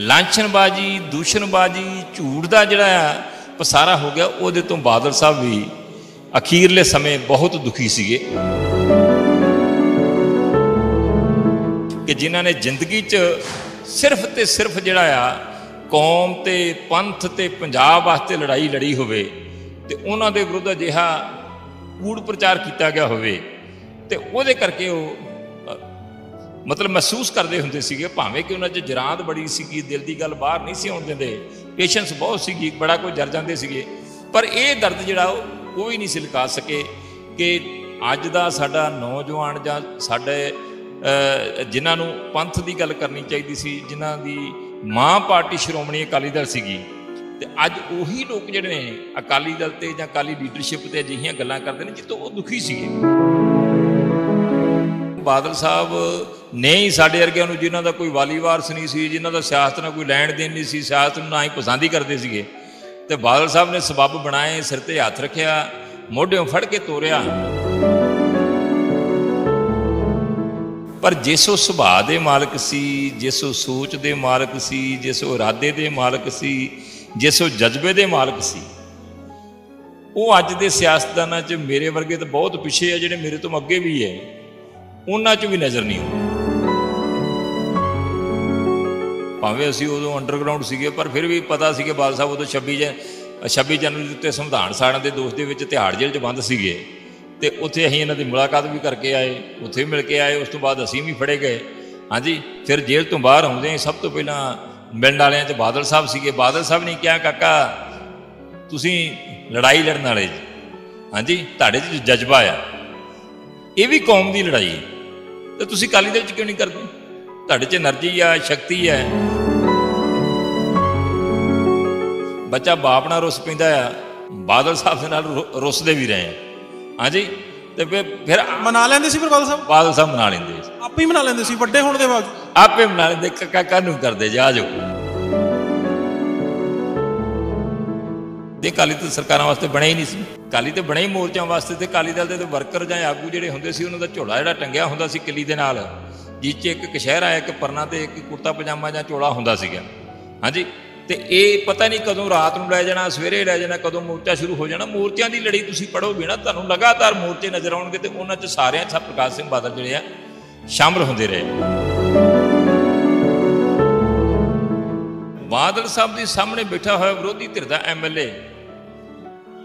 ਲਾਂਛਨਬਾਜੀ ਦੂਸ਼ਣਬਾਜੀ ਝੂਠ ਦਾ ਜਿਹੜਾ ਆ ਪਸਾਰਾ ਹੋ ਗਿਆ ਉਹਦੇ ਤੋਂ ਬਾਦਲ ਸਾਹਿਬ ਵੀ ਅਖੀਰਲੇ ਸਮੇਂ ਬਹੁਤ ਦੁਖੀ ਸੀਗੇ ਕਿ ਜਿਨ੍ਹਾਂ ਨੇ ਜ਼ਿੰਦਗੀ 'ਚ ਸਿਰਫ ਤੇ ਸਿਰਫ ਜਿਹੜਾ ਆ ਕੌਮ ਤੇ ਪੰਥ ਤੇ ਪੰਜਾਬ ਵਾਸਤੇ ਲੜਾਈ ਲੜੀ ਹੋਵੇ ਤੇ ਉਹਨਾਂ ਦੇ ਵਿਰੁੱਧ ਅਜਿਹਾ ਕੂੜ ਪ੍ਰਚਾਰ ਕੀਤਾ ਗਿਆ ਹੋਵੇ ਤੇ ਉਹਦੇ ਕਰਕੇ ਉਹ ਮਤਲਬ ਮਹਿਸੂਸ ਕਰਦੇ ਹੁੰਦੇ ਸੀਗੇ ਭਾਵੇਂ ਕਿ ਉਹਨਾਂ 'ਚ ਜਰਾਦ ਬੜੀ ਸੀਗੀ ਦਿਲ ਦੀ ਗੱਲ ਬਾਹਰ ਨਹੀਂ ਸੀ ਆਉਣ ਦਿੰਦੇ ਪੇਸ਼ੈਂਸ ਬਹੁਤ ਸੀਗੀ ਬੜਾ ਕੋਈ ਜਰ ਜਾਂਦੇ ਸੀਗੇ ਪਰ ਇਹ ਦਰਦ ਜਿਹੜਾ ਉਹ ਕੋਈ ਨਹੀਂ ਸਿਲਕਾ ਸਕੇ ਕਿ ਅੱਜ ਦਾ ਸਾਡਾ ਨੌਜਵਾਨ ਜਾਂ ਸਾਡੇ ਜਿਨ੍ਹਾਂ ਨੂੰ ਪੰਥ ਦੀ ਗੱਲ ਕਰਨੀ ਚਾਹੀਦੀ ਸੀ ਜਿਨ੍ਹਾਂ ਦੀ ਮਾਂ ਪਾਰਟੀ ਸ਼੍ਰੋਮਣੀ ਅਕਾਲੀ ਦਲ ਸੀਗੀ ਤੇ ਅੱਜ ਉਹੀ ਲੋਕ ਜਿਹੜੇ ਨੇ ਅਕਾਲੀ ਦਲ ਤੇ ਜਾਂ ਅਕਾਲੀ ਲੀਡਰਸ਼ਿਪ ਤੇ ਅਜਿਹੀਆਂ ਗੱਲਾਂ ਕਰਦੇ ਨੇ ਜਿੱਤੋਂ ਉਹ ਦੁਖੀ ਸੀਗੇ ਬਾਦਲ ਸਾਹਿਬ ਨਹੀਂ ਸਾਡੇ ਵਰਗਿਆਂ ਨੂੰ ਜਿਨ੍ਹਾਂ ਦਾ ਕੋਈ ਵਾਲੀ ਵਾਰਸ ਨਹੀਂ ਸੀ ਜਿਨ੍ਹਾਂ ਦਾ ਸਿਆਸਤ ਨਾਲ ਕੋਈ ਲੈਣ ਦੇਣ ਨਹੀਂ ਸੀ ਸਿਆਸਤ ਨੂੰ ਨਾ ਹੀ ਪਸੰਦ ਹੀ ਕਰਦੇ ਸੀਗੇ ਤੇ ਬਾਦਲ ਸਾਹਿਬ ਨੇ ਸਬੱਬ ਬਣਾਏ ਸਿਰ ਤੇ ਹੱਥ ਰੱਖਿਆ ਮੋਢਿਓਂ ਫੜ ਕੇ ਤੋਰਿਆ ਪਰ ਜਿਸ ਉਹ ਸੁਭਾਅ ਦੇ ਮਾਲਕ ਸੀ ਜਿਸ ਉਹ ਸੋਚ ਦੇ ਮਾਲਕ ਸੀ ਜਿਸ ਉਹ ਇਰਾਦੇ ਦੇ ਮਾਲਕ ਸੀ ਜਿਸ ਉਹ ਜਜ਼ਬੇ ਦੇ ਮਾਲਕ ਸੀ ਉਹ ਅੱਜ ਦੇ ਸਿਆਸਤਦਾਨਾਂ 'ਚ ਮੇਰੇ ਵਰਗੇ ਤਾਂ ਬਹੁਤ ਪਿੱਛੇ ਆ ਜਿਹੜੇ ਮੇਰੇ ਤੋਂ ਅੱਗੇ ਵੀ ਐ ਉਹਨਾਂ 'ਚ ਵੀ ਨਜ਼ਰ ਨਹੀਂ ਆਉਂਦਾ ਭਾਵੇਂ ਅਸੀਂ ਉਦੋਂ ਅੰਡਰਗਰਾਉਂਡ ਸੀਗੇ ਪਰ ਫਿਰ ਵੀ ਪਤਾ ਸੀ ਕਿ ਬਾਲ ਸਾਹਿਬ ਉਦੋਂ 26 ਜਨ 26 ਜਨਵਰੀ ਉੱਤੇ ਸੰਵਿਧਾਨ ਸਾੜਨ ਦੇ ਦੋਸ਼ ਦੇ ਵਿੱਚ ਤਿਹਾੜ ਜੇਲ੍ਹ 'ਚ ਬੰਦ ਸੀਗੇ ਤੇ ਉੱਥੇ ਅਸੀਂ ਇਹਨਾਂ ਦੀ ਮੁਲਾਕਾਤ ਵੀ ਕਰਕੇ ਆਏ ਉੱਥੇ ਮਿਲ ਕੇ ਆਏ ਉਸ ਤੋਂ ਬਾਅਦ ਅਸੀਂ ਵੀ ਫੜੇ ਗਏ ਹਾਂਜੀ ਫਿਰ ਜੇਲ੍ਹ ਤੋਂ ਬਾਹਰ ਆਉਂਦੇ ਸਭ ਤੋਂ ਪਹਿਲਾਂ ਮਿਲਣ ਵਾਲਿਆਂ 'ਚ ਬਾਦਲ ਸਾਹਿਬ ਸੀਗੇ ਬਾਦਲ ਸਾਹਿਬ ਨੇ ਕਿਹਾ ਕਾਕਾ ਤੁਸੀਂ ਲੜਾਈ ਲੜਨ ਵਾਲੇ ਜੀ ਹਾਂਜੀ ਤੁਹਾਡੇ 'ਚ ਜਜ਼ਬਾ ਆ ਇਹ ਵੀ ਕੌਮ ਦੀ ਲੜਾਈ ਹੈ ਤੇ ਤੁਸੀਂ ਕਾਲੀ ਦੇ ਵਿੱਚ ਕਿਉਂ ਨਹੀਂ ਕਰਦੇ ਤੁਹਾਡੇ 'ਚ એનર્ਜੀ ਆ ਸ਼ਕਤੀ ਆ ਬੱਚਾ ਬਾਪ ਨਾਲ ਰੁੱਸ ਪੈਂਦਾ ਆ ਬਾਦਲ ਸਾਹਿਬ ਦੇ ਨਾਲ ਰੁੱਸਦੇ ਵੀ ਰਹੇ ਹਾਂਜੀ ਤੇ ਫਿਰ ਮਨਾ ਲੈਂਦੇ ਸੀ ਫਿਰ ਬਾਦਲ ਸਾਹਿਬ ਬਾਦਲ ਸਾਹਿਬ ਮਨਾ ਲੈਂਦੇ ਸੀ ਆਪੇ ਹੀ ਮਨਾ ਲੈਂਦੇ ਸੀ ਵੱਡੇ ਹੋਣ ਦੇ ਬਾਅਦ ਆਪੇ ਮਨਾ ਲੈਂਦੇ ਕੱਕਾ ਕਾਨੂੰ ਕਰਦੇ ਜਾ ਜੋ ਦੇ ਕਾਲੀ ਤੇ ਸਰਕਾਰਾਂ ਵਾਸਤੇ ਬਣਿਆ ਹੀ ਨਹੀਂ ਸੀ ਕਾਲੀ ਤੇ ਬਣਿਆ ਹੀ ਮੋਰਚਾਂ ਵਾਸਤੇ ਤੇ ਕਾਲੀ ਦਲ ਦੇ ਵਰਕਰ ਜਾਂ ਆਗੂ ਜਿਹੜੇ ਹੁੰਦੇ ਸੀ ਉਹਨਾਂ ਦਾ ਝੋਲਾ ਜਿਹੜਾ ਟੰਗਿਆ ਹੁੰਦਾ ਸੀ ਕਿੱਲੀ ਦੇ ਨਾਲ ਜਿਸ 'ਚ ਇੱਕ ਕਸ਼ਹਿਰਾ ਇੱਕ ਪਰਨਾ ਤੇ ਇੱਕ ਕੁਰਤਾ ਪਜਾਮਾ ਜਾਂ ਚੋਲਾ ਹੁੰਦਾ ਸੀਗਾ ਹਾਂਜੀ ਤੇ ਇਹ ਪਤਾ ਨਹੀਂ ਕਦੋਂ ਰਾਤ ਨੂੰ ਲੈ ਜਾਣਾ ਸਵੇਰੇ ਲੈ ਜਾਣਾ ਕਦੋਂ ਮੋਰਚਾ ਸ਼ੁਰੂ ਹੋ ਜਾਣਾ ਮੋਰਚਿਆਂ ਦੀ ਲੜੀ ਤੁਸੀਂ ਪੜੋਗੇ ਨਾ ਤੁਹਾਨੂੰ ਲਗਾਤਾਰ ਮੋਰਚੇ ਨਜ਼ਰ ਆਉਣਗੇ ਤੇ ਉਹਨਾਂ 'ਚ ਸਾਰਿਆਂ 'ਚ ਪ੍ਰਕਾਸ਼ ਸਿੰਘ ਬਾਦਲ ਜਿਹੜੇ ਆ ਸ਼ਾਮਲ ਹੁੰਦੇ ਰਹੇ ਬਾਦਲ ਸਾਹਿਬ ਦੇ ਸਾਹਮਣੇ ਬੈਠਾ ਹੋਇਆ ਵਿਰੋਧੀ ਧਿਰ ਦਾ ਐਮਐਲਏ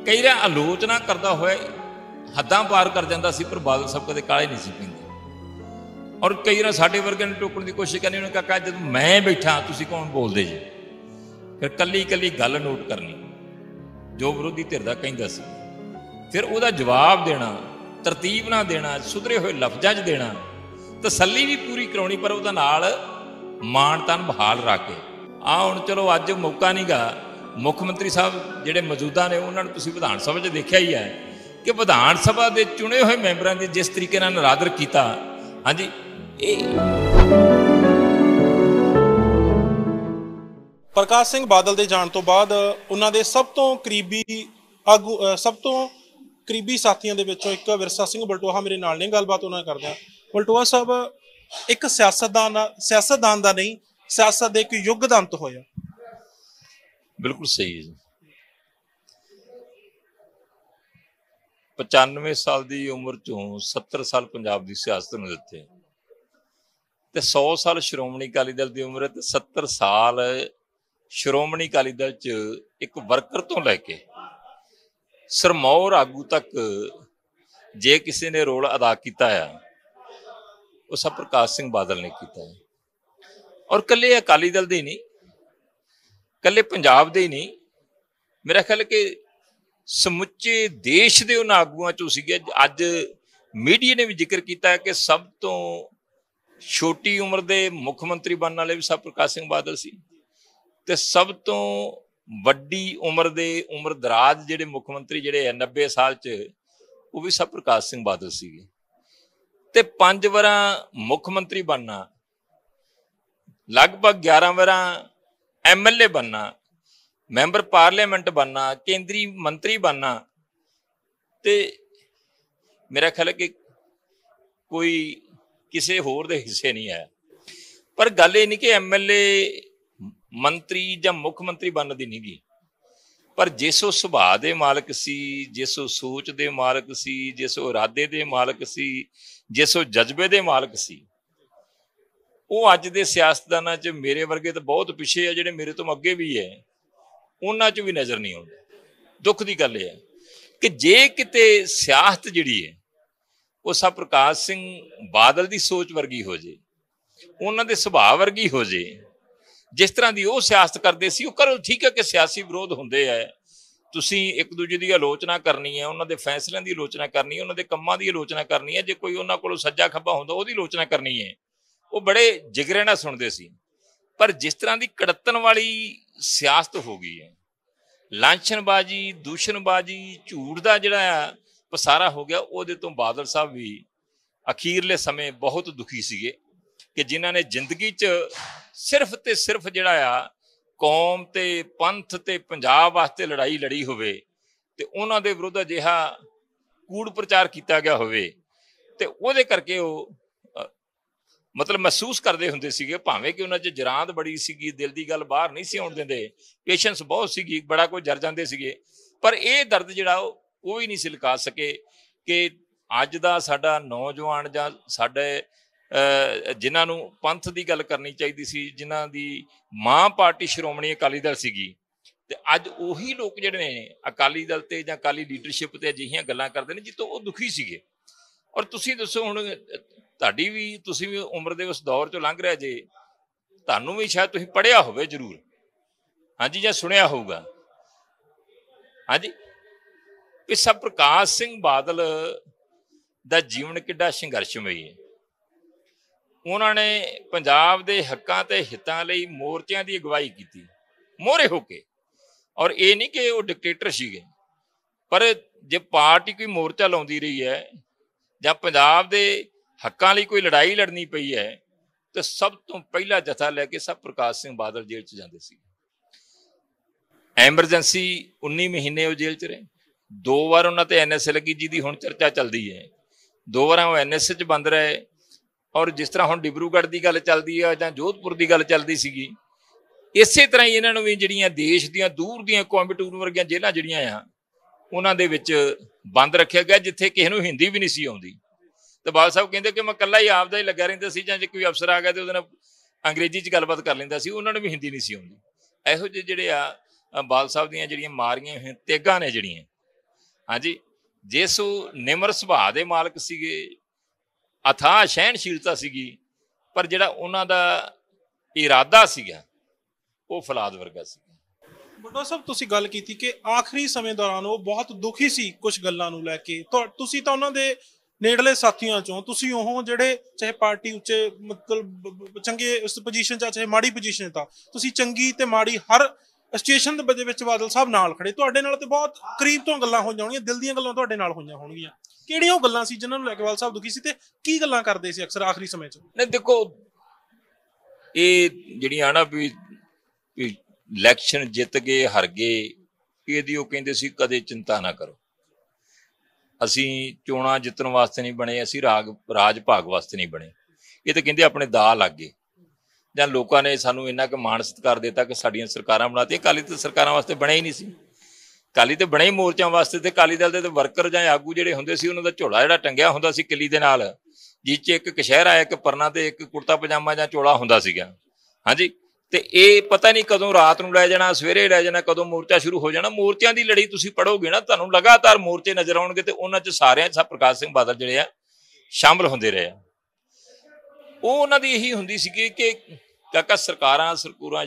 ਕਈ ਵਾਰ ਆਲੋਚਨਾ ਕਰਦਾ ਹੋਇਆ ਹੱਦਾਂ ਪਾਰ ਕਰ ਜਾਂਦਾ ਸੀ ਪਰ ਬਾਦਲ ਸਾਹਿਬ ਕਦੇ ਕਾਲੇ ਨਹੀਂ ਸੀ ਪੈਂਦੇ ਔਰ ਕਈ ਨਾ ਸਾਡੇ ਵਰਗੇ ਨੂੰ ਟੋਕਣ ਦੀ ਕੋਸ਼ਿਸ਼ ਕਰਨੀ ਉਹਨਾਂ ਕਾਕਾ ਜਦ ਮੈਂ ਬੈਠਾ ਤੁਸੀਂ ਕੌਣ ਬੋਲਦੇ ਜੀ ਫਿਰ ਕੱਲੀ ਕੱਲੀ ਗੱਲ ਨੋਟ ਕਰਨੀ ਜੋ ਵਿਰੋਧੀ ਧਿਰ ਦਾ ਕਹਿੰਦਾ ਸੀ ਫਿਰ ਉਹਦਾ ਜਵਾਬ ਦੇਣਾ ਤਰਤੀਬ ਨਾਲ ਦੇਣਾ ਸੁਧਰੇ ਹੋਏ ਲਫ਼ਜ਼ਾਂ 'ਚ ਦੇਣਾ ਤਸੱਲੀ ਵੀ ਪੂਰੀ ਕਰਾਉਣੀ ਪਰ ਉਹਦਾ ਨਾਲ ਮਾਣ ਤਨ ਬਹਾਲ ਰੱਖ ਕੇ ਆ ਹੁਣ ਚਲੋ ਅੱਜ ਮੌਕਾ ਨਹੀਂਗਾ ਮੁੱਖ ਮੰਤਰੀ ਸਾਹਿਬ ਜਿਹੜੇ ਮੌਜੂਦਾ ਨੇ ਉਹਨਾਂ ਨੂੰ ਤੁਸੀਂ ਵਿਧਾਨ ਸਭਾ 'ਚ ਦੇਖਿਆ ਹੀ ਹੈ ਕਿ ਵਿਧਾਨ ਸਭਾ ਦੇ ਚੁਣੇ ਹੋਏ ਮੈਂਬਰਾਂ ਦੇ ਜਿਸ ਤਰੀਕੇ ਨਾਲ ਨਰਾਦਰ ਕੀਤਾ ਹਾਂਜੀ ਪ੍ਰਕਾਸ਼ ਸਿੰਘ ਬਾਦਲ ਦੇ ਜਾਣ ਤੋਂ ਬਾਅਦ ਉਹਨਾਂ ਦੇ ਸਭ ਤੋਂ ਕਰੀਬੀ ਆਗੂ ਸਭ ਤੋਂ ਕਰੀਬੀ ਸਾਥੀਆਂ ਦੇ ਵਿੱਚੋਂ ਇੱਕ ਵਿਰਸਾ ਸਿੰਘ ਬਲਟੋਹਾ ਮੇਰੇ ਨਾਲ ਨੇ ਗੱਲਬਾਤ ਉਹਨਾਂ ਕਰਦੇ ਆ ਬਲਟੋਹਾ ਸਾਹਿਬ ਇੱਕ ਸਿਆਸਤਦਾਨ ਸਿਆਸਤਦਾਨ ਦਾ ਨਹੀਂ ਸਿਆਸਤ ਦੇ ਇੱਕ ਯੁੱਗ ਦਾ ਅੰਤ ਹੋਇਆ ਬਿਲਕੁਲ ਸਹੀ ਹੈ ਜੀ 95 ਸਾਲ ਦੀ ਉਮਰ ਚੋਂ 70 ਸਾਲ ਪੰਜਾਬ ਦੀ ਸਿਆਸਤ ਨੂੰ ਦਿੱਤੇ ਤੇ 100 ਸਾਲ ਸ਼੍ਰੋਮਣੀ ਅਕਾਲੀ ਦਲ ਦੀ ਉਮਰ ਤੇ 70 ਸਾਲ ਸ਼੍ਰੋਮਣੀ ਅਕਾਲੀ ਦਲ 'ਚ ਇੱਕ ਵਰਕਰ ਤੋਂ ਲੈ ਕੇ ਸਰਮੌਰ ਆਗੂ ਤੱਕ ਜੇ ਕਿਸੇ ਨੇ ਰੋਲ ਅਦਾ ਕੀਤਾ ਆ ਉਹ ਸਭ ਪ੍ਰਕਾਸ਼ ਸਿੰਘ ਬਾਦਲ ਨੇ ਕੀਤਾ ਹੈ ਔਰ ਕੱਲੇ ਅਕਾਲੀ ਦਲ ਦੇ ਨਹੀਂ ਕੱਲੇ ਪੰਜਾਬ ਦੇ ਹੀ ਨਹੀਂ ਮੇਰਾ ਖਿਆਲ ਕਿ ਸਮੁੱਚੇ ਦੇਸ਼ ਦੇ ਉਹਨਾਂ ਆਗੂਆਂ ਚੋਂ ਸੀਗੇ ਅੱਜ ਮੀਡੀਆ ਨੇ ਵੀ ਜ਼ਿਕਰ ਕੀਤਾ ਕਿ ਸਭ ਤੋਂ ਛੋਟੀ ਉਮਰ ਦੇ ਮੁੱਖ ਮੰਤਰੀ ਬਣਨ ਵਾਲੇ ਵੀ ਸਭ ਪ੍ਰਕਾਸ਼ ਸਿੰਘ ਬਾਦਲ ਸੀ ਤੇ ਸਭ ਤੋਂ ਵੱਡੀ ਉਮਰ ਦੇ ਉਮਰ ਦਰਾਜ ਜਿਹੜੇ ਮੁੱਖ ਮੰਤਰੀ ਜਿਹੜੇ 90 ਸਾਲ 'ਚ ਉਹ ਵੀ ਸਭ ਪ੍ਰਕਾਸ਼ ਸਿੰਘ ਬਾਦਲ ਸੀਗੇ ਤੇ 5 ਵਾਰਾਂ ਮੁੱਖ ਮੰਤਰੀ ਬਣਨਾ ਲਗਭਗ 11 ਵਾਰਾਂ ਐਮਐਲਏ ਬਣਨਾ ਮੈਂਬਰ ਪਾਰਲੀਮੈਂਟ ਬਣਨਾ ਕੇਂਦਰੀ ਮੰਤਰੀ ਬਣਨਾ ਤੇ ਮੇਰਾ ਖਿਆਲ ਹੈ ਕਿ ਕੋਈ ਕਿਸੇ ਹੋਰ ਦੇ ਹਿੱਸੇ ਨਹੀਂ ਆਇਆ ਪਰ ਗੱਲ ਇਹ ਨਹੀਂ ਕਿ ਐਮਐਲਏ ਮੰਤਰੀ ਜਾਂ ਮੁੱਖ ਮੰਤਰੀ ਬਣਨ ਦੀ ਨਹੀਂ ਗਈ ਪਰ ਉਹ ਸੁਭਾਅ ਦੇ ਮਾਲਕ ਸੀ ਜਿਸ ਉਹ ਸੋਚ ਦੇ ਮਾਲਕ ਸੀ ਜਿਸ ਉਹ ਇਰਾਦੇ ਦੇ ਮਾਲਕ ਸੀ ਜਿਸ ਉਹ ਜਜ਼ਬੇ ਦੇ ਮਾਲਕ ਸੀ ਉਹ ਅੱਜ ਦੇ ਸਿਆਸਤਦਾਨਾਂ 'ਚ ਮੇਰੇ ਵਰਗੇ ਤਾਂ ਬਹੁਤ ਪਿੱਛੇ ਆ ਜਿਹੜੇ ਮੇਰੇ ਤੋਂ ਅੱਗੇ ਵੀ ਐ ਉਹਨਾਂ 'ਚ ਵੀ ਨਜ਼ਰ ਨਹੀਂ ਆਉਂਦਾ ਦੁੱਖ ਦੀ ਗੱਲ ਇਹ ਹੈ ਕਿ ਜੇ ਕਿਤੇ ਸਿਆਸਤ ਜਿਹੜੀ ਹੈ ਉਹ ਸਭ ਪ੍ਰਕਾਸ਼ ਸਿੰਘ ਬਾਦਲ ਦੀ ਸੋਚ ਵਰਗੀ ਹੋ ਜੇ ਉਹਨਾਂ ਦੇ ਸੁਭਾਅ ਵਰਗੀ ਹੋ ਜੇ ਜਿਸ ਤਰ੍ਹਾਂ ਦੀ ਉਹ ਸਿਆਸਤ ਕਰਦੇ ਸੀ ਉਹ ਕਰੋ ਠੀਕ ਹੈ ਕਿ ਸਿਆਸੀ ਵਿਰੋਧ ਹੁੰਦੇ ਆ ਤੁਸੀਂ ਇੱਕ ਦੂਜੇ ਦੀ ਆਲੋਚਨਾ ਕਰਨੀ ਹੈ ਉਹਨਾਂ ਦੇ ਫੈਸਲਿਆਂ ਦੀ ਆਲੋਚਨਾ ਕਰਨੀ ਹੈ ਉਹਨਾਂ ਦੇ ਕੰਮਾਂ ਦੀ ਆਲੋਚਨਾ ਕਰਨੀ ਹੈ ਜੇ ਕੋਈ ਉਹਨਾਂ ਕੋਲੋਂ ਸੱਜਾ ਖੱਬਾ ਹੁੰਦਾ ਉਹਦੀ ਆਲੋਚਨਾ ਕਰਨੀ ਹੈ ਉਹ ਬੜੇ ਜਿਗਰੇ ਨਾਲ ਸੁਣਦੇ ਸੀ ਪਰ ਜਿਸ ਤਰ੍ਹਾਂ ਦੀ ਕੜਤਨ ਵਾਲੀ ਸਿਆਸਤ ਹੋ ਗਈ ਹੈ ਲਾਂਛਨਬਾਜ਼ੀ ਦੂਸ਼ਣਬਾਜ਼ੀ ਝੂਠ ਦਾ ਜਿਹੜਾ ਆ ਪਸਾਰਾ ਹੋ ਗਿਆ ਉਹਦੇ ਤੋਂ ਬਾਦਲ ਸਾਹਿਬ ਵੀ ਅਖੀਰਲੇ ਸਮੇਂ ਬਹੁਤ ਦੁਖੀ ਸੀਗੇ ਕਿ ਜਿਨ੍ਹਾਂ ਨੇ ਜ਼ਿੰਦਗੀ 'ਚ ਸਿਰਫ ਤੇ ਸਿਰਫ ਜਿਹੜਾ ਆ ਕੌਮ ਤੇ ਪੰਥ ਤੇ ਪੰਜਾਬ ਵਾਸਤੇ ਲੜਾਈ ਲੜੀ ਹੋਵੇ ਤੇ ਉਹਨਾਂ ਦੇ ਵਿਰੁੱਧ ਅਜਿਹਾ ਕੂੜ ਪ੍ਰਚਾਰ ਕੀਤਾ ਗਿਆ ਹੋਵੇ ਤੇ ਉਹਦੇ ਕਰਕੇ ਉਹ ਮਤਲਬ ਮਹਿਸੂਸ ਕਰਦੇ ਹੁੰਦੇ ਸੀਗੇ ਭਾਵੇਂ ਕਿ ਉਹਨਾਂ 'ਚ ਜਰਾਂਦ ਬੜੀ ਸੀਗੀ ਦਿਲ ਦੀ ਗੱਲ ਬਾਹਰ ਨਹੀਂ ਸੀ ਆਉਣ ਦਿੰਦੇ ਪੇਸ਼ੈਂਸ ਬਹੁਤ ਸੀਗੀ ਬੜਾ ਕੋਈ ਜਰ ਜਾਂਦੇ ਸੀਗੇ ਪਰ ਇਹ ਦਰਦ ਜਿਹੜਾ ਉਹ ਉਹ ਹੀ ਨਹੀਂ ਸਿਲਕਾ ਸਕੇ ਕਿ ਅੱਜ ਦਾ ਸਾਡਾ ਨੌਜਵਾਨ ਜਾਂ ਸਾਡੇ ਜਿਨ੍ਹਾਂ ਨੂੰ ਪੰਥ ਦੀ ਗੱਲ ਕਰਨੀ ਚਾਹੀਦੀ ਸੀ ਜਿਨ੍ਹਾਂ ਦੀ ਮਾਂ ਪਾਰਟੀ ਸ਼੍ਰੋਮਣੀ ਅਕਾਲੀ ਦਲ ਸੀਗੀ ਤੇ ਅੱਜ ਉਹੀ ਲੋਕ ਜਿਹੜੇ ਨੇ ਅਕਾਲੀ ਦਲ ਤੇ ਜਾਂ ਅਕਾਲੀ ਲੀਡਰਸ਼ਿਪ ਤੇ ਅਜਿਹੀਆਂ ਗੱਲਾਂ ਕਰਦੇ ਨੇ ਜਿੱਤੋਂ ਉਹ ਦੁਖੀ ਸੀਗੇ ਔਰ ਤੁਸੀਂ ਦੱਸੋ ਹੁਣ ਤੁਹਾਡੀ ਵੀ ਤੁਸੀਂ ਵੀ ਉਮਰ ਦੇ ਉਸ ਦੌਰ ਚੋਂ ਲੰਘ ਰਿਹਾ ਜੇ ਤੁਹਾਨੂੰ ਵੀ ਸ਼ਾਇਦ ਤੁਸੀਂ ਪੜਿਆ ਹੋਵੇ ਜ਼ਰੂਰ ਹਾਂਜੀ ਜਾਂ ਸੁਣਿਆ ਹੋਊਗਾ ਹਾਂਜੀ ਸਭ ਪ੍ਰਕਾਸ਼ ਸਿੰਘ ਬਾਦਲ ਦਾ ਜੀਵਨ ਕਿੱਡਾ ਸੰਘਰਸ਼ਮਈ ਹੈ ਉਹਨਾਂ ਨੇ ਪੰਜਾਬ ਦੇ ਹੱਕਾਂ ਤੇ ਹਿੱਤਾਂ ਲਈ ਮੋਰਚਿਆਂ ਦੀ ਅਗਵਾਈ ਕੀਤੀ ਮੋਰੇ ਹੋ ਕੇ ਔਰ ਇਹ ਨਹੀਂ ਕਿ ਉਹ ਡਿਕਟੇਟਰ ਸੀਗੇ ਪਰ ਜੇ ਪਾਰਟੀ ਕੋਈ ਮੋਰਚਾ ਲਾਉਂਦੀ ਰਹੀ ਹੈ ਜਾਂ ਪੰਜਾਬ ਦੇ ਹੱਕਾਂ ਲਈ ਕੋਈ ਲੜਾਈ ਲੜਨੀ ਪਈ ਹੈ ਤੇ ਸਭ ਤੋਂ ਪਹਿਲਾ ਜਥਾ ਲੈ ਕੇ ਸਭ ਪ੍ਰਕਾਸ਼ ਸਿੰਘ ਬਾਦਲ ਜੇਲ੍ਹ 'ਚ ਜਾਂਦੇ ਸੀ ਐਮਰਜੈਂਸੀ 19 ਮਹੀਨੇ ਉਹ ਜੇਲ੍ਹ 'ਚ ਰਹੇ ਦੋ ਵਾਰ ਉਹਨਾਂ ਤੇ ਐਨਐਸ ਲੱਗੀ ਜਿਹਦੀ ਹੁਣ ਚਰਚਾ ਚੱਲਦੀ ਹੈ ਦੋ ਵਾਰ ਉਹ ਐਨਐਸ 'ਚ ਬੰਦ ਰਹੇ ਔਰ ਜਿਸ ਤਰ੍ਹਾਂ ਹੁਣ ਡਿਬਰੂਗੜ੍ਹ ਦੀ ਗੱਲ ਚੱਲਦੀ ਆ ਜਾਂ ਜੋਧਪੁਰ ਦੀ ਗੱਲ ਚੱਲਦੀ ਸੀਗੀ ਇਸੇ ਤਰ੍ਹਾਂ ਹੀ ਇਹਨਾਂ ਨੂੰ ਵੀ ਜਿਹੜੀਆਂ ਦੇਸ਼ ਦੀਆਂ ਦੂਰ ਦੀਆਂ ਕੋਇੰਬਟੂਰ ਵਰਗੀਆਂ ਜੇਲ੍ਹਾਂ ਜਿਹੜੀਆਂ ਆ ਉਹਨਾਂ ਦੇ ਵਿੱਚ ਬੰਦ ਰੱਖਿਆ ਗਿਆ ਜਿੱਥੇ ਕਿਸੇ ਨੂੰ ਹਿੰਦੀ ਵੀ ਨਹੀਂ ਸੀ ਆਉਂਦੀ ਤੇ ਬਾਦ ਸਾਹਿਬ ਕਹਿੰਦੇ ਕਿ ਮੈਂ ਇਕੱਲਾ ਹੀ ਆਪਦਾ ਹੀ ਲੱਗਾ ਰਹਿੰਦਾ ਸੀ ਜਾਂ ਜੇ ਕੋਈ ਅਫਸਰ ਆ ਗਿਆ ਤੇ ਉਹਦੇ ਨਾਲ ਅੰਗਰੇਜ਼ੀ 'ਚ ਗੱਲਬਾਤ ਕਰ ਲੈਂਦਾ ਸੀ ਉਹਨਾਂ ਨੂੰ ਵੀ ਹਿੰਦੀ ਨਹੀਂ ਸੀ ਆਉਂਦੀ ਇਹੋ ਜਿਹੇ ਜਿਹੜੇ ਆ ਬਾਲ ਸਾਹਿਬ ਦੀਆਂ ਜਿਹੜੀਆਂ ਮਾਰੀਆਂ ਹੋਈਆਂ ਤੇਗਾਂ ਨੇ ਜਿਹੜੀਆਂ ਹਾਂਜੀ ਜੇਸੂ ਨਿਮਰ ਸੁਭਾਅ ਦੇ ਮਾਲਕ ਸੀਗੇ ਅਥਾ ਸ਼ੈਨਸ਼ੀਲਤਾ ਸੀਗੀ ਪਰ ਜਿਹੜਾ ਉਹਨਾਂ ਦਾ ਇਰਾਦਾ ਸੀਗਾ ਉਹ ਫਲਾਦ ਵਰਗਾ ਸੀ ਬਟੋ ਸਾਹਿਬ ਤੁਸੀਂ ਗੱਲ ਕੀਤੀ ਕਿ ਆਖਰੀ ਸਮੇਂ ਦੌਰਾਨ ਉਹ ਬਹੁਤ ਦੁਖੀ ਸੀ ਕੁਝ ਗੱਲਾਂ ਨੂੰ ਲੈ ਕੇ ਤੁਸੀਂ ਤਾਂ ਉਹਨਾਂ ਦੇ ਨੇੜਲੇ ਸਾਥੀਆਂ ਚੋਂ ਤੁਸੀਂ ਉਹ ਜਿਹੜੇ ਚਾਹੇ ਪਾਰਟੀ ਉੱਚੇ ਮਤਲਬ ਚੰਗੇ ਉਸ ਪੋਜੀਸ਼ਨ 'ਚ ਚਾਹੇ ਮਾੜੀ ਪੋਜੀਸ਼ਨ ਤਾਂ ਤੁਸੀਂ ਚੰਗੀ ਤੇ ਮਾੜੀ ਹਰ ਸਟੇਸ਼ਨ ਦੇ ਬਜੇ ਵਿੱਚ ਬਾਦਲ ਸਾਹਿਬ ਨਾਲ ਖੜੇ ਤੁਹਾਡੇ ਨਾਲ ਤੇ ਬਹੁਤ ਕਰੀਬ ਤੋਂ ਗੱਲਾਂ ਹੋ ਜਾਣਗੀਆਂ ਦਿਲ ਦੀਆਂ ਗੱਲਾਂ ਤੁਹਾਡੇ ਨਾਲ ਹੋਈਆਂ ਹੋਣਗੀਆਂ ਕਿਹੜੀਆਂ ਉਹ ਗੱਲਾਂ ਸੀ ਜਿਨ੍ਹਾਂ ਨੂੰ ਲੈ ਕੇ ਬਾਦਲ ਸਾਹਿਬ ਦੁਖੀ ਸੀ ਤੇ ਕੀ ਗੱਲਾਂ ਕਰਦੇ ਸੀ ਅਕਸਰ ਆਖਰੀ ਸਮੇਂ 'ਚ ਨਹੀਂ ਦੇਖੋ ਇਹ ਜਿਹੜੀਆਂ ਨਾ ਵੀ ਇਲੈਕਸ਼ਨ ਜਿੱਤ ਗਏ ਹਰ ਗਏ ਇਹਦੀ ਉਹ ਕਹਿੰਦੇ ਸੀ ਕਦੇ ਚਿੰਤਾ ਨਾ ਕਰੋ ਅਸੀਂ ਚੋਣਾਂ ਜਿੱਤਣ ਵਾਸਤੇ ਨਹੀਂ ਬਣੇ ਅਸੀਂ ਰਾਜ ਭਾਗ ਵਾਸਤੇ ਨਹੀਂ ਬਣੇ ਇਹ ਤਾਂ ਕਹਿੰਦੇ ਆਪਣੇ ਦਾ ਲੱਗੇ ਜਾਂ ਲੋਕਾਂ ਨੇ ਸਾਨੂੰ ਇੰਨਾ ਕਿ ਮਾਣ ਸਤਿਕਾਰ ਦਿੱਤਾ ਕਿ ਸਾਡੀਆਂ ਸਰਕਾਰਾਂ ਬਣਾਤੀਆਂ ਕਾਲੀ ਤੇ ਸਰਕਾਰਾਂ ਵਾਸਤੇ ਬਣਿਆ ਹੀ ਨਹੀਂ ਸੀ ਕਾਲੀ ਤੇ ਬਣੇ ਮੋਰਚਿਆਂ ਵਾਸਤੇ ਤੇ ਕਾਲੀ ਦਲ ਦੇ ਤੇ ਵਰਕਰ ਜਾਂ ਆਗੂ ਜਿਹੜੇ ਹੁੰਦੇ ਸੀ ਉਹਨਾਂ ਦਾ ਝੋਲਾ ਜਿਹੜਾ ਟੰਗਿਆ ਹੁੰਦਾ ਸੀ ਕਿੱਲੀ ਦੇ ਨਾਲ ਜਿੱਚ ਇੱਕ ਕਸ਼ਹਿਰਾ ਇੱਕ ਪਰਨਾ ਤੇ ਇੱਕ ਕੁਰਤਾ ਪਜਾਮਾ ਜਾਂ ਝੋਲਾ ਹੁੰਦਾ ਸੀਗਾ ਹਾਂਜੀ ਤੇ ਇਹ ਪਤਾ ਨਹੀਂ ਕਦੋਂ ਰਾਤ ਨੂੰ ਲੈ ਜਾਣਾ ਸਵੇਰੇ ਲੈ ਜਾਣਾ ਕਦੋਂ ਮੋਰਚਾ ਸ਼ੁਰੂ ਹੋ ਜਾਣਾ ਮੋਰਚਿਆਂ ਦੀ ਲੜੀ ਤੁਸੀਂ ਪੜੋਗੇ ਨਾ ਤੁਹਾਨੂੰ ਲਗਾਤਾਰ ਮੋਰਚੇ ਨਜ਼ਰ ਆਉਣਗੇ ਤੇ ਉਹਨਾਂ 'ਚ ਸਾਰਿਆਂ ਸਭ ਪ੍ਰਕਾਸ਼ ਸਿੰਘ ਬਾਦਲ ਜਿਹੜੇ ਆ ਸ਼ਾਮਲ ਹੁੰਦੇ ਰਹੇ ਆ ਉਹ ਉਹਨਾਂ ਦੀ ਇਹੀ ਹੁੰਦੀ ਸੀ ਕਿ ਕਾਕਾ ਸਰਕਾਰਾਂ ਸਰਕੂਰਾਂ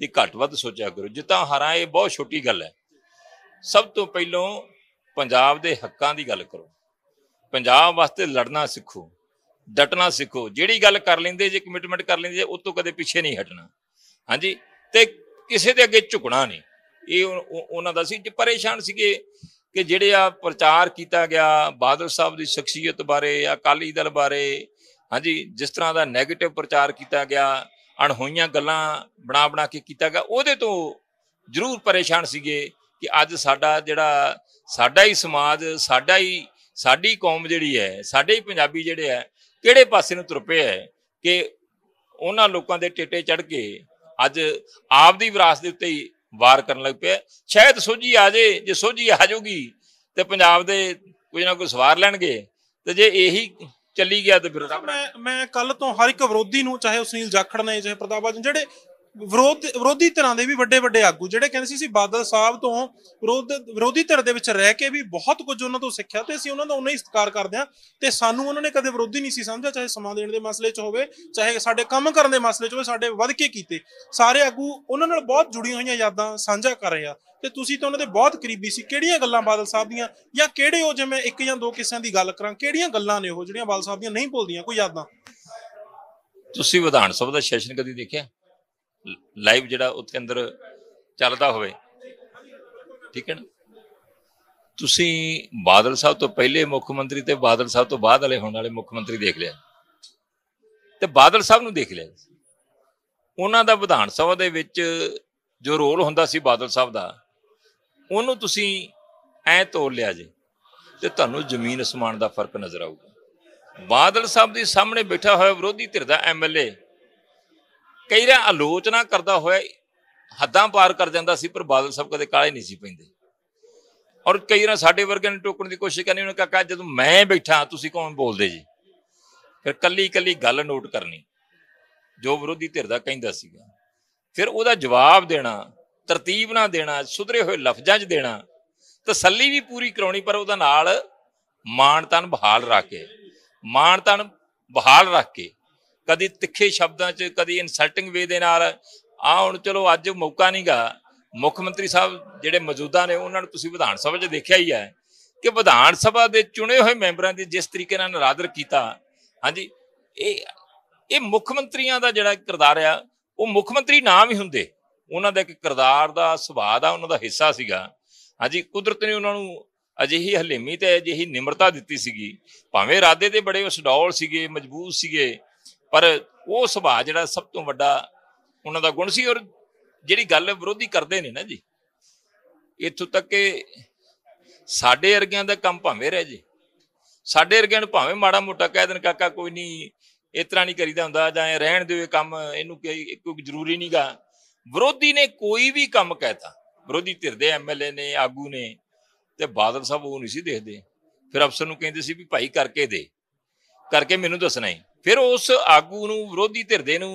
ਦੀ ਘੱਟ ਵੱਧ ਸੋਚਿਆ ਕਰੋ ਜਿੱਤਾਂ ਹਰਾਂ ਇਹ ਬਹੁਤ ਛੋਟੀ ਗੱਲ ਹੈ ਸਭ ਤੋਂ ਪਹਿਲਾਂ ਪੰਜਾਬ ਦੇ ਹੱਕਾਂ ਦੀ ਗੱਲ ਕਰੋ ਪੰਜਾਬ ਵਾਸਤੇ ਲੜਨਾ ਸਿੱਖੋ ਡਟਣਾ ਸਿੱਖੋ ਜਿਹੜੀ ਗੱਲ ਕਰ ਲੈਂਦੇ ਜੇ ਕਮਿਟਮੈਂਟ ਕਰ ਲੈਂਦੇ ਜੇ ਉਸ ਤੋਂ ਕਦੇ ਪਿੱਛੇ ਨਹੀਂ ਹਟਣਾ ਹਾਂਜੀ ਤੇ ਕਿਸੇ ਦੇ ਅੱਗੇ ਝੁਕਣਾ ਨਹੀਂ ਇਹ ਉਹਨਾਂ ਦਾ ਸੀ ਪਰੇਸ਼ਾਨ ਸੀਗੇ ਕਿ ਜਿਹੜੇ ਆ ਪ੍ਰਚਾਰ ਕੀਤਾ ਗਿਆ ਬਾਦਲ ਸਾਹਿਬ ਦੀ ਸ਼ਖਸੀਅਤ ਬਾਰੇ ਅਕਾਲੀ ਦਲ ਬਾਰੇ ਹਾਂਜੀ ਜਿਸ ਤਰ੍ਹਾਂ ਦਾ 네ਗੇਟਿਵ ਪ੍ਰਚਾਰ ਕੀਤਾ ਗਿਆ ਅਣਹੋਈਆਂ ਗੱਲਾਂ ਬਣਾ ਬਣਾ ਕੇ ਕੀਤਾ ਗਿਆ ਉਹਦੇ ਤੋਂ ਜ਼ਰੂਰ ਪਰੇਸ਼ਾਨ ਸੀਗੇ ਕਿ ਅੱਜ ਸਾਡਾ ਜਿਹੜਾ ਸਾਡਾ ਹੀ ਸਮਾਜ ਸਾਡਾ ਹੀ ਸਾਡੀ ਕੌਮ ਜਿਹੜੀ ਹੈ ਸਾਡੇ ਹੀ ਪੰਜਾਬੀ ਜਿਹੜੇ ਹੈ ਕਿਹੜੇ ਪਾਸੇ ਨੂੰ ਤੁਰ ਪਿਆ ਹੈ ਕਿ ਉਹਨਾਂ ਲੋਕਾਂ ਦੇ ਟੇਟੇ ਚੜ ਕੇ ਅੱਜ ਆਪ ਦੀ ਵਿਰਾਸਤ ਦੇ ਉੱਤੇ ਹੀ ਵਾਰ ਕਰਨ ਲੱਗ ਪਿਆ ਸ਼ਾਇਦ ਸੋਝੀ ਆ ਜੇ ਜੇ ਸੋਝੀ ਆ ਜੂਗੀ ਤੇ ਪੰਜਾਬ ਦੇ ਕੁਝ ਨਾ ਕੁਝ ਸਵਾਰ ਲੈਣਗੇ ਤੇ ਜੇ ਇਹੀ ਚੱਲੀ ਗਿਆ ਤੇ ਫਿਰ ਮੈਂ ਮੈਂ ਕੱਲ ਤੋਂ ਹਰ ਇੱਕ ਵਿਰੋਧੀ ਨੂੰ ਚਾਹੇ ਉਸਨੀਲ ਸੁਨੀਲ ਜਾਖੜ ਨੇ ਚਾਹੇ ਪ੍ਰਤਾਪ ਜਿਹੜੇ ਵਿਰੋਧ ਵਿਰੋਧੀ ਧਿਰਾਂ ਦੇ ਵੀ ਵੱਡੇ ਵੱਡੇ ਆਗੂ ਜਿਹੜੇ ਕਹਿੰਦੇ ਸੀ ਅਸੀਂ ਬਾਦਲ ਸਾਹਿਬ ਤੋਂ ਵਿਰੋਧ ਵਿਰੋਧੀ ਧਿਰ ਦੇ ਵਿੱਚ ਰਹਿ ਕੇ ਵੀ ਬਹੁਤ ਕੁਝ ਉਹਨਾਂ ਤੋਂ ਸਿੱਖਿਆ ਤੇ ਅਸੀਂ ਉਹਨਾਂ ਦਾ ਉਹਨਾਂ ਹੀ ਸਤਿਕਾਰ ਕਰਦੇ ਆ ਤੇ ਸਾਨੂੰ ਉਹਨਾਂ ਨੇ ਕਦੇ ਵਿਰੋਧੀ ਨਹੀਂ ਸੀ ਸਮਝਿਆ ਚਾਹੇ ਸਮਾਂ ਦੇਣ ਦੇ ਮਸਲੇ 'ਚ ਹੋਵੇ ਚਾਹੇ ਸਾਡੇ ਕੰਮ ਕਰਨ ਦੇ ਮਸਲੇ 'ਚ ਹੋਵੇ ਸਾਡੇ ਵੱਧ ਕੇ ਕੀਤੇ ਸਾਰੇ ਆਗੂ ਉਹਨਾਂ ਨਾਲ ਬਹੁਤ ਜੁੜੀਆਂ ਹੋਈਆਂ ਯਾਦਾਂ ਸਾਂਝਾ ਕਰ ਰਹੇ ਆ ਤੇ ਤੁਸੀਂ ਤਾਂ ਉਹਨਾਂ ਦੇ ਬਹੁਤ ਕਰੀਬੀ ਸੀ ਕਿਹੜੀਆਂ ਗੱਲਾਂ ਬਾਦਲ ਸਾਹਿਬ ਦੀਆਂ ਜਾਂ ਕਿਹੜੇ ਉਹ ਜਿਵੇਂ ਇੱਕ ਜਾਂ ਦੋ ਕਿਸਿਆਂ ਦੀ ਗੱਲ ਕਰਾਂ ਕਿਹੜੀਆਂ ਗੱਲਾਂ ਨੇ ਉਹ ਜਿਹੜੀਆਂ ਬਾਦਲ ਸਾਹਿਬ ਦੀਆਂ ਨਹੀਂ ਭੁੱਲਦੀਆਂ ਕੋਈ ਯਾਦਾਂ ਤੁਸੀਂ ਵਿਧਾਨ ਸਭਾ ਦਾ ਸੈਸ਼ਨ ਕਦੀ ਦੇਖਿਆ ਲਾਈਵ ਜਿਹੜਾ ਉੱਥੇ ਅੰਦਰ ਚੱਲਦਾ ਹੋਵੇ ਠੀਕ ਹੈ ਨਾ ਤੁਸੀਂ ਬਾਦਲ ਸਾਹਿਬ ਤੋਂ ਪਹਿਲੇ ਮੁੱਖ ਮੰਤਰੀ ਤੇ ਬਾਦਲ ਸਾਹਿਬ ਤੋਂ ਬਾਅਦ ਵਾਲੇ ਹੋਣ ਵਾਲੇ ਮੁੱਖ ਮੰਤਰੀ ਦੇਖ ਲਿਆ ਤੇ ਬਾਦਲ ਸਾਹਿਬ ਨੂੰ ਦੇਖ ਲਿਆ ਉਹਨਾਂ ਦਾ ਵਿਧਾਨ ਸਭਾ ਦੇ ਵਿੱਚ ਜੋ ਰੋਲ ਹੁੰਦਾ ਸੀ ਬਾਦਲ ਸਾਹਿਬ ਦਾ ਉਹਨੂੰ ਤੁਸੀਂ ਐ ਤੋੜ ਲਿਆ ਜੇ ਤੇ ਤੁਹਾਨੂੰ ਜ਼ਮੀਨ ਅਸਮਾਨ ਦਾ ਫਰਕ ਨਜ਼ਰ ਆਊਗਾ ਬਾਦਲ ਸਾਹਿਬ ਦੇ ਸਾਹਮਣੇ ਬੈਠਾ ਹੋਇਆ ਵਿਰੋਧੀ ਧਿਰ ਦਾ ਐਮਐਲਏ ਕਈ ਵਾਰ ਆਲੋਚਨਾ ਕਰਦਾ ਹੋਇਆ ਹੱਦਾਂ ਪਾਰ ਕਰ ਜਾਂਦਾ ਸੀ ਪਰ ਬਾਦਲ ਸਭ ਕਦੇ ਕਾਲੇ ਨਹੀਂ ਸੀ ਪੈਂਦੇ ਔਰ ਕਈ ਵਾਰ ਸਾਡੇ ਵਰਗਿਆਂ ਨੂੰ ਟੋਕਣ ਦੀ ਕੋਸ਼ਿਸ਼ ਕਰਨੀ ਉਹਨਾਂ ਕਾਕਾ ਜਦੋਂ ਮੈਂ ਬੈਠਾ ਤੁਸੀਂ ਕੌਣ ਬੋਲਦੇ ਜੀ ਫਿਰ ਕੱਲੀ ਕੱਲੀ ਗੱਲ ਨੋਟ ਕਰਨੀ ਜੋ ਵਿਰੋਧੀ ਧਿਰ ਦਾ ਕਹਿੰਦਾ ਸੀਗਾ ਫਿਰ ਉਹਦਾ ਜਵਾਬ ਦੇਣਾ ਤਰਤੀਬ ਨਾਲ ਦੇਣਾ ਸੁਧਰੇ ਹੋਏ ਲਫ਼ਜ਼ਾਂ 'ਚ ਦੇਣਾ ਤਸੱਲੀ ਵੀ ਪੂਰੀ ਕਰਾਉਣੀ ਪਰ ਉਹਦਾ ਨਾਲ ਮਾਨਤਨ ਬਹਾਲ ਰੱਖ ਕੇ ਮਾਨਤਨ ਬਹਾਲ ਰੱਖ ਕੇ ਕਦੀ ਤਿੱਖੇ ਸ਼ਬਦਾਂ 'ਚ ਕਦੀ ਇਨਸਲਟਿੰਗ ਵੇ ਦੇ ਨਾਲ ਆ ਹੁਣ ਚਲੋ ਅੱਜ ਮੌਕਾ ਨਹੀਂਗਾ ਮੁੱਖ ਮੰਤਰੀ ਸਾਹਿਬ ਜਿਹੜੇ ਮੌਜੂਦਾ ਨੇ ਉਹਨਾਂ ਨੂੰ ਤੁਸੀਂ ਵਿਧਾਨ ਸਭਾ 'ਚ ਦੇਖਿਆ ਹੀ ਹੈ ਕਿ ਵਿਧਾਨ ਸਭਾ ਦੇ ਚੁਣੇ ਹੋਏ ਮੈਂਬਰਾਂ ਦੀ ਜਿਸ ਤਰੀਕੇ ਨਾਲ ਨਰਾਦਰ ਕੀਤਾ ਹਾਂਜੀ ਇਹ ਇਹ ਮੁੱਖ ਮੰਤਰੀਆਂ ਦਾ ਜਿਹੜਾ ਕਿਰਦਾਰ ਆ ਉਹ ਮੁੱਖ ਮੰਤਰੀ ਨਾਮ ਹੀ ਹੁੰਦੇ ਉਹਨਾਂ ਦਾ ਇੱਕ ਕਿਰਦਾਰ ਦਾ ਸੁਭਾਅ ਦਾ ਉਹਨਾਂ ਦਾ ਹਿੱਸਾ ਸੀਗਾ ਹਾਂਜੀ ਕੁਦਰਤ ਨੇ ਉਹਨਾਂ ਨੂੰ ਅਜਿਹੀ ਹਲੇਮੀ ਤੇ ਅਜਿਹੀ ਨਿਮਰਤਾ ਦਿੱਤੀ ਸੀਗੀ ਭਾਵੇਂ ਇਰਾਦੇ ਤੇ ਬੜੇ ਉਸਡੌਲ ਸੀਗੇ ਮਜਬੂਤ ਸੀਗੇ ਪਰ ਉਹ ਸੁਭਾਅ ਜਿਹੜਾ ਸਭ ਤੋਂ ਵੱਡਾ ਉਹਨਾਂ ਦਾ ਗੁਣ ਸੀ ਔਰ ਜਿਹੜੀ ਗੱਲ ਵਿਰੋਧੀ ਕਰਦੇ ਨੇ ਨਾ ਜੀ ਇੱਥੋਂ ਤੱਕ ਕਿ ਸਾਡੇ ਵਰਗਿਆਂ ਦਾ ਕੰਮ ਭਾਵੇਂ ਰਹਿ ਜੇ ਸਾਡੇ ਵਰਗਿਆਂ ਨੂੰ ਭਾਵੇਂ ਮਾੜਾ ਮੋਟਾ ਕਹਿ ਦੇਣ ਕਾਕਾ ਕੋਈ ਨਹੀਂ ਇਸ ਤਰ੍ਹਾਂ ਨਹੀਂ ਕਰੀਦਾ ਹੁੰਦਾ ਜਾਂ ਰਹਿਣ ਦਿਓ ਕੰਮ ਇਹਨੂੰ ਕੋਈ ਜ਼ਰੂਰੀ ਨਹੀਂਗਾ ਵਿਰੋਧੀ ਨੇ ਕੋਈ ਵੀ ਕੰਮ ਕਹਿਤਾ ਵਿਰੋਧੀ ਧਿਰ ਦੇ ਐਮਐਲਏ ਨੇ ਆਗੂ ਨੇ ਤੇ ਬਾਦਲ ਸਾਹਿਬ ਉਹ ਨਹੀਂ ਸੀ ਦੇਖਦੇ ਫਿਰ ਅਫਸਰ ਨੂੰ ਕਹਿੰਦੇ ਸੀ ਵੀ ਭਾਈ ਕਰਕੇ ਦੇ ਕਰਕੇ ਮੈਨੂੰ ਦੱਸਣਾ ਹੀ ਫਿਰ ਉਸ ਆਗੂ ਨੂੰ ਵਿਰੋਧੀ ਧਿਰ ਦੇ ਨੂੰ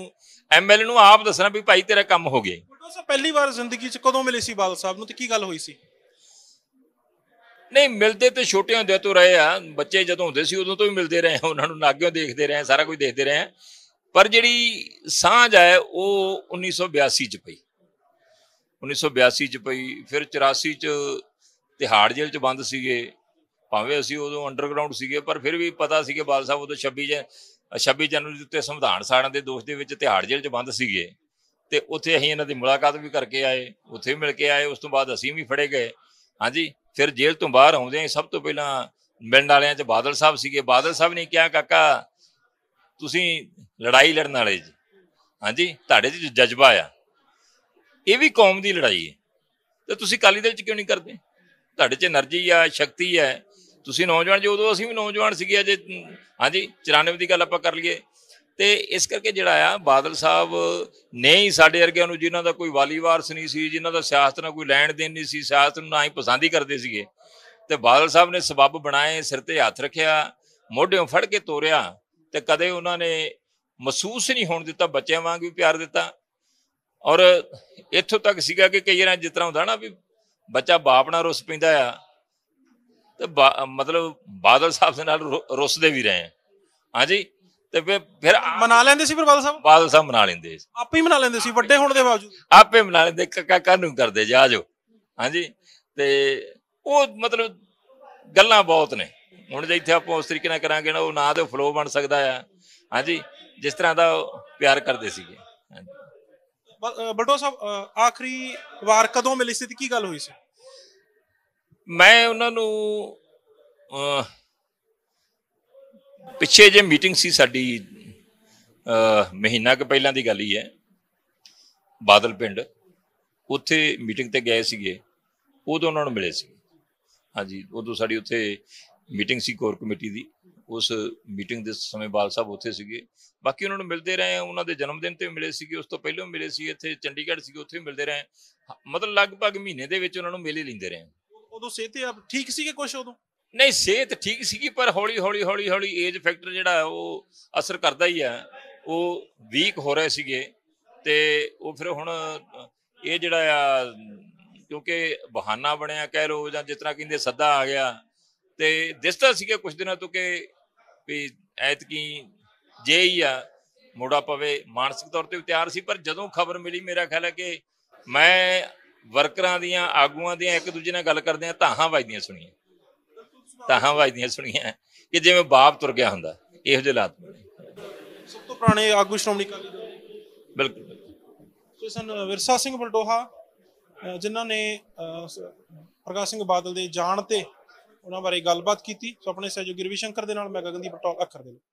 ਐਮਐਲਏ ਨੂੰ ਆਪ ਦੱਸਣਾ ਵੀ ਭਾਈ ਤੇਰਾ ਕੰਮ ਹੋ ਗਿਆ ਬਟੋ ਸਾਹਿਬ ਪਹਿਲੀ ਵਾਰ ਜ਼ਿੰਦਗੀ 'ਚ ਕਦੋਂ ਮਿਲੇ ਸੀ ਬਾਦਲ ਸਾਹਿਬ ਨੂੰ ਤੇ ਕੀ ਗੱਲ ਹੋਈ ਸੀ ਨਹੀਂ ਮਿਲਦੇ ਤੇ ਛੋਟੇ ਹੁੰਦੇ ਤੋਂ ਰਹੇ ਆ ਬੱਚੇ ਜਦੋਂ ਹੁੰਦੇ ਸੀ ਉਦੋਂ ਤੋਂ ਵੀ ਮਿਲਦੇ ਰਹੇ ਆ ਉਹਨਾਂ ਨੂੰ ਨਾਗਿਓ ਦੇਖਦੇ ਰਹੇ ਆ ਸਾਰਾ ਕੁਝ ਦੇਖਦੇ ਰਹੇ ਆ ਪਰ ਜਿਹੜੀ ਸਾਂਝ ਹੈ ਉਹ 1982 ਚ ਪਈ 1982 ਚ ਪਈ ਫਿਰ 84 ਚ ਤਿਹਾੜ ਜੇਲ੍ਹ ਚ ਬੰਦ ਸੀਗੇ ਭਾਵੇਂ ਅਸੀਂ ਉਦੋਂ ਅੰਡਰਗਰਾਉਂਡ ਸੀਗੇ ਪਰ ਫਿਰ ਵੀ ਪਤਾ ਸੀ ਕਿ ਬਾਲ ਸਾਹਿਬ ਉਦੋਂ 26 ਜੇ 26 ਜਨਵਰੀ ਦੇ ਉੱਤੇ ਸੰਵਿਧਾਨ ਸਾੜਨ ਦੇ ਦੋਸ਼ ਦੇ ਵਿੱਚ ਤਿਹਾੜ ਜੇਲ੍ਹ 'ਚ ਬੰਦ ਸੀਗੇ ਤੇ ਉੱਥੇ ਅਸੀਂ ਇਹਨਾਂ ਦੀ ਮੁਲਾਕਾਤ ਵੀ ਕਰਕੇ ਆਏ ਉੱਥੇ ਮਿਲ ਕੇ ਆਏ ਉਸ ਤੋਂ ਬਾਅਦ ਅਸੀਂ ਵੀ ਫੜੇ ਗਏ ਹਾਂਜੀ ਫਿਰ ਜੇਲ੍ਹ ਤੋਂ ਬਾਹਰ ਆਉਂਦੇ ਸਭ ਤੋਂ ਪਹਿਲਾਂ ਮਿਲਣ ਵਾਲਿਆਂ 'ਚ ਬਾਦਲ ਸਾਹਿਬ ਸੀਗੇ ਬਾਦਲ ਸਾਹਿਬ ਨੇ ਕਿਹਾ ਕਾਕਾ ਤੁਸੀਂ ਲੜਾਈ ਲੜਨ ਵਾਲੇ ਜੀ ਹਾਂਜੀ ਤੁਹਾਡੇ 'ਚ ਜਜ਼ਬਾ ਆ ਇਹ ਵੀ ਕੌਮ ਦੀ ਲੜਾਈ ਹੈ ਤੇ ਤੁਸੀਂ ਕਾਲੀ ਦੇ ਵਿੱਚ ਕਿਉਂ ਨਹੀਂ ਕਰਦੇ ਤੁਹਾਡੇ 'ਚ એનર્ਜੀ ਆ ਸ਼ਕਤੀ ਹੈ ਤੁਸੀਂ ਨੌਜਵਾਨ ਜੀ ਉਦੋਂ ਅਸੀਂ ਵੀ ਨੌਜਵਾਨ ਸੀਗੇ ਅਜੇ ਹਾਂਜੀ 94 ਦੀ ਗੱਲ ਆਪਾਂ ਕਰ ਲਈਏ ਤੇ ਇਸ ਕਰਕੇ ਜਿਹੜਾ ਆ ਬਾਦਲ ਸਾਹਿਬ ਨੇ ਹੀ ਸਾਡੇ ਵਰਗਿਆਂ ਨੂੰ ਜਿਨ੍ਹਾਂ ਦਾ ਕੋਈ ਵਾਲੀ ਵਾਰਸ ਨਹੀਂ ਸੀ ਜਿਨ੍ਹਾਂ ਦਾ ਸਿਆਸਤ ਨਾਲ ਕੋਈ ਲੈਣ ਦੇਣ ਨਹੀਂ ਸੀ ਸਿਆਸਤ ਨੂੰ ਨਾ ਹੀ ਪਸੰਦ ਹੀ ਕਰਦੇ ਸੀਗੇ ਤੇ ਬਾਦਲ ਸਾਹਿਬ ਨੇ ਸਬੱਬ ਬਣਾਏ ਸਿਰ ਤੇ ਹੱਥ ਰੱਖਿਆ ਮੋਢਿਓਂ ਫੜ ਕੇ ਤੋਰਿਆ ਤੇ ਕਦੇ ਉਹਨਾਂ ਨੇ ਮਹਿਸੂਸ ਨਹੀਂ ਹੋਣ ਦਿੱਤਾ ਬੱਚਿਆਂ ਵਾਂਗ ਵੀ ਪਿਆਰ ਦਿੱਤਾ ਔਰ ਇੱਥੋਂ ਤੱਕ ਸੀਗਾ ਕਿ ਕਈ ਵਾਰ ਜਿਸ ਤਰ੍ਹਾਂ ਹੁੰਦਾ ਨਾ ਵੀ ਬੱਚਾ ਬਾਪ ਨਾਲ ਰੁੱਸ ਪੈਂਦਾ ਆ ਤੇ ਮਤਲਬ ਬਾਦਲ ਸਾਹਿਬ ਦੇ ਨਾਲ ਰੁੱਸਦੇ ਵੀ ਰਹੇ ਹਾਂਜੀ ਤੇ ਫਿਰ ਫਿਰ ਮਨਾ ਲੈਂਦੇ ਸੀ ਫਿਰ ਬਾਦਲ ਸਾਹਿਬ ਬਾਦਲ ਸਾਹਿਬ ਮਨਾ ਲੈਂਦੇ ਸੀ ਆਪੇ ਹੀ ਮਨਾ ਲੈਂਦੇ ਸੀ ਵੱਡੇ ਹੋਣ ਦੇ ਬਾਵਜੂਦ ਆਪੇ ਮਨਾ ਲੈਂਦੇ ਕੱਕਾ ਕਾਨੂੰ ਕਰਦੇ ਜਾ ਜੋ ਹਾਂਜੀ ਤੇ ਉਹ ਮਤਲਬ ਗੱਲਾਂ ਬਹੁਤ ਨੇ ਹੁਣ ਜੇ ਇੱਥੇ ਆਪਾਂ ਉਸ ਤਰੀਕੇ ਨਾਲ ਕਰਾਂਗੇ ਨਾ ਉਹ ਨਾ ਤੇ ਫਲੋ ਬਣ ਸਕਦਾ ਆ ਹਾਂਜੀ ਜਿਸ ਤਰ੍ਹਾਂ ਦਾ ਪਿਆਰ ਕਰਦੇ ਸੀਗੇ ਬਲਟੋ ਸਾਹਿਬ ਆਖਰੀ ਵਾਰ ਕਦੋਂ ਮਿਲੀ ਸੀ ਤੇ ਕੀ ਗੱਲ ਹੋਈ ਸੀ ਮੈਂ ਉਹਨਾਂ ਨੂੰ ਪਿੱਛੇ ਜੇ ਮੀਟਿੰਗ ਸੀ ਸਾਡੀ ਮਹੀਨਾ ਕੁ ਪਹਿਲਾਂ ਦੀ ਗੱਲ ਹੀ ਹੈ ਬਾਦਲ ਪਿੰਡ ਉੱਥੇ ਮੀਟਿੰਗ ਤੇ ਗਏ ਸੀਗੇ ਉਦੋਂ ਉਹਨਾਂ ਨੂੰ ਮਿਲੇ ਸੀ ਹਾਂਜੀ ਉਦੋਂ ਸਾਡੀ ਉੱਥੇ ਮੀਟਿੰਗ ਸੀ ਕੋਰ ਕਮੇਟੀ ਦੀ ਉਸ ਮੀਟਿੰਗ ਦੇ ਸਮੇਂ ਬਾਲ ਸਾਹਿਬ ਉੱਥੇ ਸੀਗੇ ਬਾਕੀ ਉਹਨਾਂ ਨੂੰ ਮਿਲਦੇ ਰਹੇ ਉਹਨਾਂ ਦੇ ਜਨਮ ਦਿਨ ਤੇ ਮਿਲੇ ਸੀਗੇ ਉਸ ਤੋਂ ਪਹਿਲਾਂ ਮਿਲੇ ਸੀ ਇੱਥੇ ਚੰਡੀਗੜ੍ਹ ਸੀਗੇ ਉੱਥੇ ਮਿਲਦੇ ਰਹੇ ਮਤਲਬ ਲਗਭਗ ਮਹੀਨੇ ਦੇ ਵਿੱਚ ਉਹਨਾਂ ਨੂੰ ਮਿਲੇ ਲੈਂਦੇ ਰਹੇ ਉਦੋਂ ਸਿਹਤ ਆਪ ਠੀਕ ਸੀ ਕਿ ਕੁਝ ਉਦੋਂ ਨਹੀਂ ਸਿਹਤ ਠੀਕ ਸੀਗੀ ਪਰ ਹੌਲੀ ਹੌਲੀ ਹੌਲੀ ਹੌਲੀ ਏਜ ਫੈਕਟਰ ਜਿਹੜਾ ਉਹ ਅਸਰ ਕਰਦਾ ਹੀ ਆ ਉਹ ਵੀਕ ਹੋ ਰਹੇ ਸੀਗੇ ਤੇ ਉਹ ਫਿਰ ਹੁਣ ਇਹ ਜਿਹੜਾ ਆ ਕਿਉਂਕਿ ਬਹਾਨਾ ਬਣਿਆ ਕਹਿ ਲੋ ਜਾਂ ਜਿਸ ਤਰ੍ਹਾਂ ਕਹਿੰਦੇ ਸੱਦਾ ਆ ਗਿਆ ਤੇ ਦਿਸਦਾ ਸੀਗਾ ਕੁਝ ਦਿਨਾਂ ਤੋਂ ਕਿ ਵੀ ਐਤਕੀ ਜੇ ਹੀ ਆ ਮੋੜਾ ਪਵੇ ਮਾਨਸਿਕ ਤੌਰ ਤੇ ਤਿਆਰ ਸੀ ਪਰ ਜਦੋਂ ਖਬਰ ਮਿਲੀ ਮੇਰਾ ਖਿਆਲ ਹੈ ਕਿ ਮੈਂ ਵਰਕਰਾਂ ਦੀਆਂ ਆਗੂਆਂ ਦੀਆਂ ਇੱਕ ਦੂਜੇ ਨਾਲ ਗੱਲ ਕਰਦੇ ਆ ਤਾਹਾਂ ਵਜਦੀਆਂ ਸੁਣੀਆਂ ਤਾਹਾਂ ਵਜਦੀਆਂ ਸੁਣੀਆਂ ਕਿ ਜਿਵੇਂ ਬਾਪ ਤੁਰ ਗਿਆ ਹੁੰਦਾ ਇਹੋ ਜਿਹੇ ਹਾਲਾਤ ਬਣੇ ਸਭ ਤੋਂ ਪੁਰਾਣੇ ਆਗੂ ਸ਼੍ਰੋਮਣੀ ਕਾਲੀ ਬਿਲਕੁਲ ਸੋ ਸਨ ਵਿਰਸਾ ਸਿੰਘ ਬਲਟੋਹਾ ਜਿਨ੍ਹਾਂ ਨੇ ਪ੍ਰਕਾਸ਼ ਸਿੰਘ ਬਾਦਲ ਦੇ ਜਾਣ ਤੇ ਉਹਨਾਂ ਬਾਰੇ ਗੱਲਬਾਤ ਕੀਤੀ ਸੋ ਆਪਣੇ ਸਹਿਯੋਗੀ ਰਵੀ ਸ਼ੰਕਰ ਦੇ ਨਾਲ ਮੈਂ ਗਗਨਦੀਪ ਟਾਕ ਅਖਰ ਦੇ